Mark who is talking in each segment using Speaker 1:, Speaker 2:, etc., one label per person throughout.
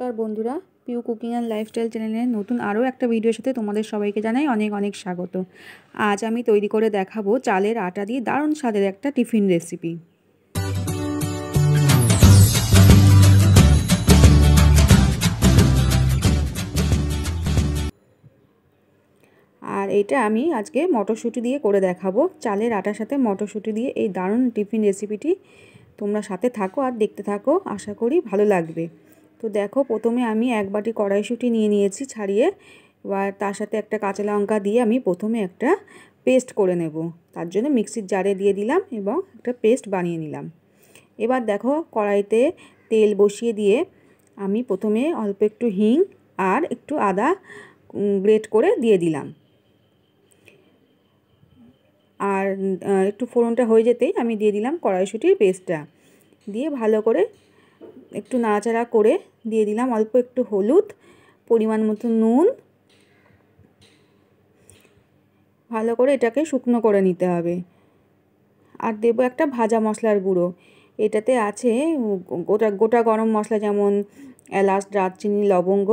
Speaker 1: নমস্কার বন্ধুরা Piu cooking and lifestyle চ্যানেলে নতুন আরও একটা ভিডিওর সাথে তোমাদের সবাইকে জানাই অনেক অনেক স্বাগত আজ আমি তৈরি করে দেখাবো চালের আটা দিয়ে দারুণ স্বাদের একটা টিফিন রেসিপি আর এটা আমি আজকে মটরশুঁটি দিয়ে করে দেখাবো চালের আটার সাথে মটরশুঁটি দিয়ে এই দারুণ টিফিন রেসিপিটি তোমরা সাথে থাকো আর দেখতে থাকো আশা করি ভালো লাগবে তো দেখো প্রথমে আমি এক বাটি কড়াইশুঁটি নিয়ে নিয়েছি ছাড়িয়ে এবার তার সাথে একটা কাঁচা লঙ্কা দিয়ে আমি প্রথমে একটা পেস্ট করে নেব তার জন্য মিক্সির জারে দিয়ে দিলাম এবং একটা পেস্ট বানিয়ে নিলাম এবার দেখো কড়াইতে তেল বসিয়ে দিয়ে আমি প্রথমে অল্প একটু হিং আর একটু আদা গ্রেট করে দিয়ে দিলাম আর একটু ফোড়নটা হয়ে যেতেই আমি দিয়ে দিলাম কড়াইশুঁটির পেস্টটা দিয়ে ভালো করে একটু নাড়াচাড়া করে দিয়ে দিলাম অল্প একটু হলুদ পরিমাণ মতো নুন ভালো করে এটাকে শুকনো করে নিতে হবে আর দেবো একটা ভাজা মশলার গুঁড়ো এটাতে আছে গোটা গোটা গরম মশলা যেমন এলাচ দারচিনি লবঙ্গ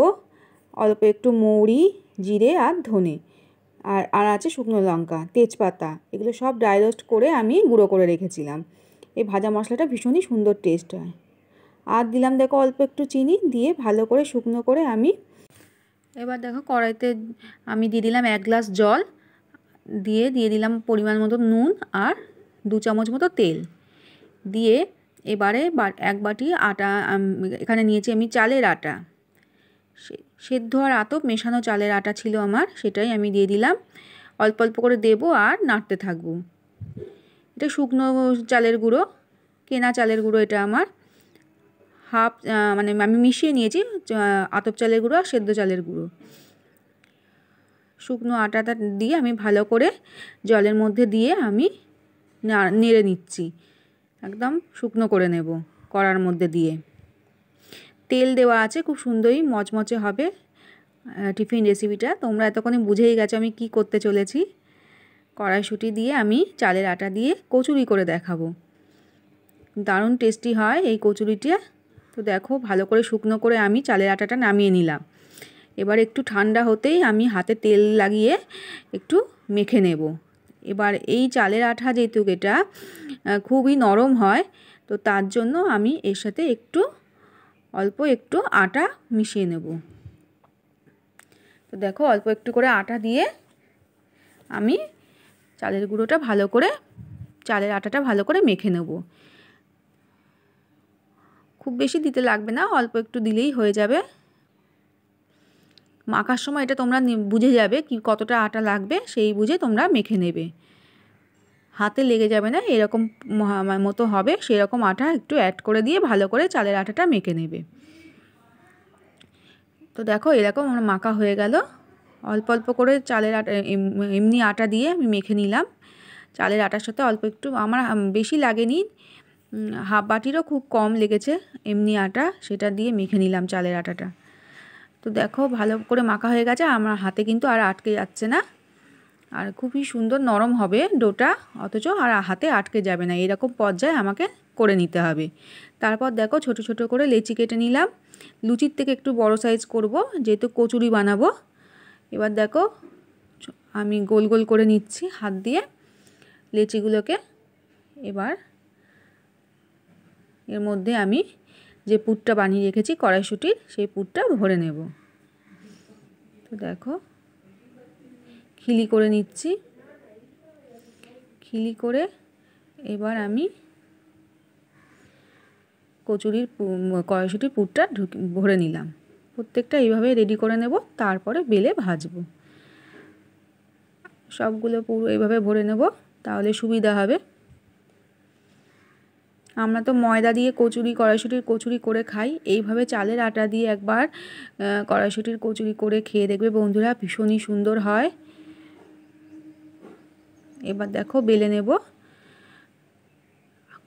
Speaker 1: অল্প একটু মৌরি জিরে আর ধনে আর আর আছে শুকনো লঙ্কা তেজপাতা এগুলো সব ড্রাই রোস্ট করে আমি গুঁড়ো করে রেখেছিলাম এই ভাজা মশলাটা ভীষণই সুন্দর টেস্ট হয় আর দিলাম দেখো অল্প একটু চিনি দিয়ে ভালো করে শুকনো করে আমি এবার দেখো কড়াইতে আমি দিয়ে দিলাম এক গ্লাস জল দিয়ে দিয়ে দিলাম পরিমাণ মতো নুন আর দু চামচ মতো তেল দিয়ে এবারে এক বাটি আটা এখানে নিয়েছি আমি চালের আটা সেদ্ধ আর আতপ মেশানো চালের আটা ছিল আমার সেটাই আমি দিয়ে দিলাম অল্প অল্প করে দেব আর নাড়তে থাকবো এটা শুকনো চালের গুঁড়ো কেনা চালের গুঁড়ো এটা আমার হাফ মানে আমি মিশিয়ে নিয়েছি আতপ চালের গুঁড়ো আর সেদ্ধ চালের গুঁড়ো শুকনো আটাটা দিয়ে আমি ভালো করে জলের মধ্যে দিয়ে আমি নেড়ে নিচ্ছি একদম শুকনো করে নেব কড়ার মধ্যে দিয়ে তেল দেওয়া আছে খুব সুন্দরই মচমচে হবে টিফিন রেসিপিটা তোমরা এতক্ষণে বুঝেই গেছো আমি কি করতে চলেছি কড়াইশুটি দিয়ে আমি চালের আটা দিয়ে কচুরি করে দেখাবো দারুণ টেস্টি হয় এই কচুরিটা তো দেখো ভালো করে শুকনো করে আমি চালের আটাটা নামিয়ে নিলাম এবার একটু ঠান্ডা হতেই আমি হাতে তেল লাগিয়ে একটু মেখে নেব এবার এই চালের আঠা যেহেতু এটা খুবই নরম হয় তো তার জন্য আমি এর সাথে একটু অল্প একটু আটা মিশিয়ে নেব তো দেখো অল্প একটু করে আটা দিয়ে আমি চালের গুঁড়োটা ভালো করে চালের আটাটা ভালো করে মেখে নেব খুব বেশি দিতে লাগবে না অল্প একটু দিলেই হয়ে যাবে মাখার সময় এটা তোমরা বুঝে যাবে কি কতটা আটা লাগবে সেই বুঝে তোমরা মেখে নেবে হাতে লেগে যাবে না এরকম মতো হবে সেরকম আটা একটু অ্যাড করে দিয়ে ভালো করে চালের আটাটা মেখে নেবে তো দেখো এরকম আমার মাখা হয়ে গেল অল্প অল্প করে চালের আটা এমনি আটা দিয়ে আমি মেখে নিলাম চালের আটার সাথে অল্প একটু আমার বেশি লাগেনি হাফ বাটিরও খুব কম লেগেছে এমনি আটা সেটা দিয়ে মেখে নিলাম চালের আটাটা তো দেখো ভালো করে মাখা হয়ে গেছে আমার হাতে কিন্তু আর আটকে যাচ্ছে না আর খুবই সুন্দর নরম হবে ডোটা অথচ আর হাতে আটকে যাবে না এরকম পর্যায়ে আমাকে করে নিতে হবে তারপর দেখো ছোট ছোট করে লেচি কেটে নিলাম লুচির থেকে একটু বড় সাইজ করব যেহেতু কচুরি বানাবো এবার দেখো আমি গোল গোল করে নিচ্ছি হাত দিয়ে লেচিগুলোকে এবার এর মধ্যে আমি যে পুরটা বানিয়ে রেখেছি কড়াইশুঁটির সেই পুরটা ভরে নেব তো দেখো খিলি করে নিচ্ছি খিলি করে এবার আমি কচুরির কড়াইশুটির পুরটা ভরে নিলাম প্রত্যেকটা এইভাবে রেডি করে নেব তারপরে বেলে ভাজবো সবগুলো পুরো এইভাবে ভরে নেব তাহলে সুবিধা হবে আমরা তো ময়দা দিয়ে কচুরি কড়াইশুঁটির কচুরি করে খাই এইভাবে চালের আটা দিয়ে একবার কড়াইশুঁটির কচুরি করে খেয়ে দেখবে বন্ধুরা ভীষণই সুন্দর হয় এবার দেখো বেলে নেব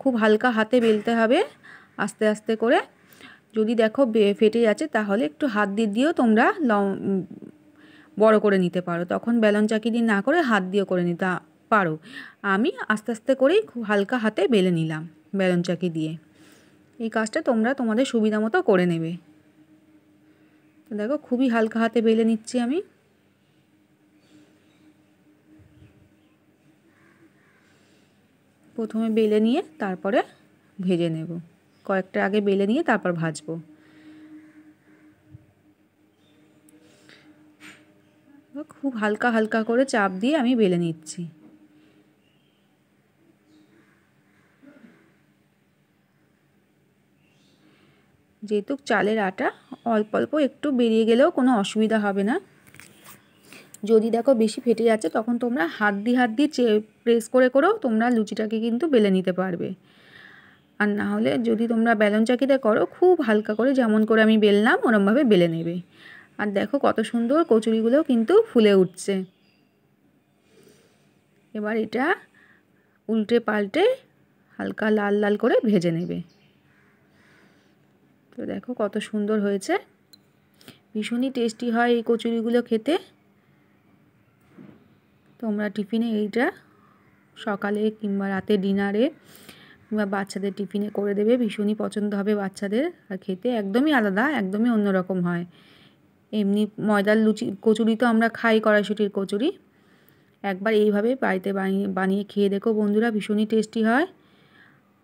Speaker 1: খুব হালকা হাতে বেলতে হবে আস্তে আস্তে করে যদি দেখো ফেটে যাচ্ছে তাহলে একটু হাত দিয়ে দিয়েও তোমরা বড় করে নিতে পারো তখন বেলন চাকি দিয়ে না করে হাত দিয়েও করে নিতে পারো আমি আস্তে আস্তে করেই খুব হালকা হাতে বেলে নিলাম বেলন চাকি দিয়ে এই কাজটা তোমরা তোমাদের সুবিধা মতো করে নেবে দেখো খুবই হালকা হাতে বেলে নিচ্ছি আমি প্রথমে বেলে নিয়ে তারপরে ভেজে নেব কয়েকটা আগে বেলে নিয়ে তারপর ভাজবো খুব হালকা হালকা করে চাপ দিয়ে আমি বেলে নিচ্ছি যেহেতু চালের আটা অল্প অল্প একটু বেরিয়ে গেলেও কোনো অসুবিধা হবে না যদি দেখো বেশি ফেটে যাচ্ছে তখন তোমরা হাত দিয়ে হাত দিয়ে চে প্রেস করে করেও তোমরা লুচিটাকে কিন্তু বেলে নিতে পারবে আর না হলে যদি তোমরা বেলন চাকিতে করো খুব হালকা করে যেমন করে আমি বেললাম ওরমভাবে বেলে নেবে আর দেখো কত সুন্দর কচুরিগুলো কিন্তু ফুলে উঠছে এবার এটা উল্টে পাল্টে হালকা লাল লাল করে ভেজে নেবে তো দেখো কত সুন্দর হয়েছে ভীষণই টেস্টি হয় এই কচুরিগুলো খেতে তোমরা টিফিনে এইটা সকালে কিংবা রাতে ডিনারে কিংবা বাচ্চাদের টিফিনে করে দেবে ভীষণই পছন্দ হবে বাচ্চাদের আর খেতে একদমই আলাদা একদমই অন্যরকম হয় এমনি ময়দার লুচি কচুরি তো আমরা খাই কড়াইশুটির কচুরি একবার এইভাবে বাড়িতে বানিয়ে বানিয়ে খেয়ে দেখো বন্ধুরা ভীষণই টেস্টি হয়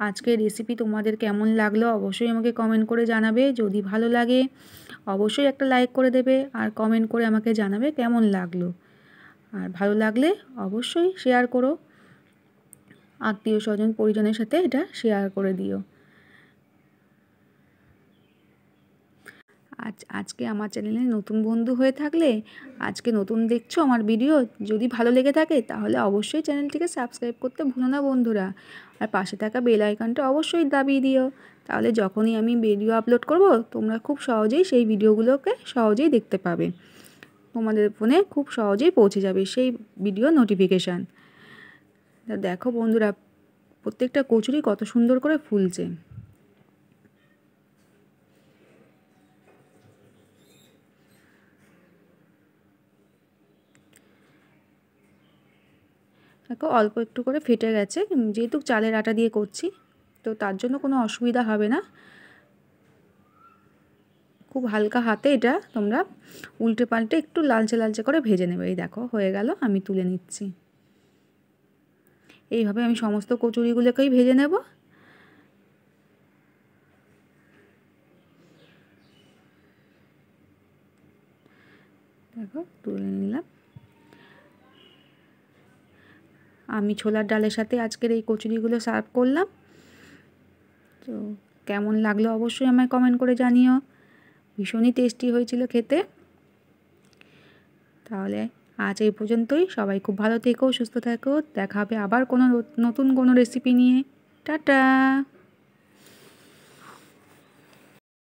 Speaker 1: আজকের রেসিপি তোমাদের কেমন লাগলো অবশ্যই আমাকে কমেন্ট করে জানাবে যদি ভালো লাগে অবশ্যই একটা লাইক করে দেবে আর কমেন্ট করে আমাকে জানাবে কেমন লাগলো আর ভালো লাগলে অবশ্যই শেয়ার করো আত্মীয় স্বজন পরিজনের সাথে এটা শেয়ার করে দিও আজ আজকে আমার চ্যানেলে নতুন বন্ধু হয়ে থাকলে আজকে নতুন দেখছো আমার ভিডিও যদি ভালো লেগে থাকে তাহলে অবশ্যই চ্যানেলটিকে সাবস্ক্রাইব করতে ভুলো না বন্ধুরা আর পাশে থাকা বেল আইকনটা অবশ্যই দাবি দিও তাহলে যখনই আমি ভিডিও আপলোড করব তোমরা খুব সহজেই সেই ভিডিওগুলোকে সহজেই দেখতে পাবে তোমাদের ফোনে খুব সহজেই পৌঁছে যাবে সেই ভিডিও নোটিফিকেশান দেখো বন্ধুরা প্রত্যেকটা কচুরি কত সুন্দর করে ফুলছে দেখো অল্প একটু করে ফেটে গেছে যেহেতু চালের আটা দিয়ে করছি তো তার জন্য কোনো অসুবিধা হবে না খুব হালকা হাতে এটা তোমরা উল্টে পাল্টে একটু লালচে লালচে করে ভেজে নেবে এই দেখো হয়ে গেল আমি তুলে নিচ্ছি এইভাবে আমি সমস্ত কচুরিগুলোকেই ভেজে নেব দেখো তুলে নিলাম আমি ছোলার ডালের সাথে আজকের এই কচুরিগুলো সার্ভ করলাম তো কেমন লাগলো অবশ্যই আমায় কমেন্ট করে জানিও ভীষণই টেস্টি হয়েছিল খেতে তাহলে আজ এই পর্যন্তই সবাই খুব ভালো থেকো সুস্থ থেকো দেখা হবে আবার কোনো নতুন কোনো রেসিপি নিয়ে টাটা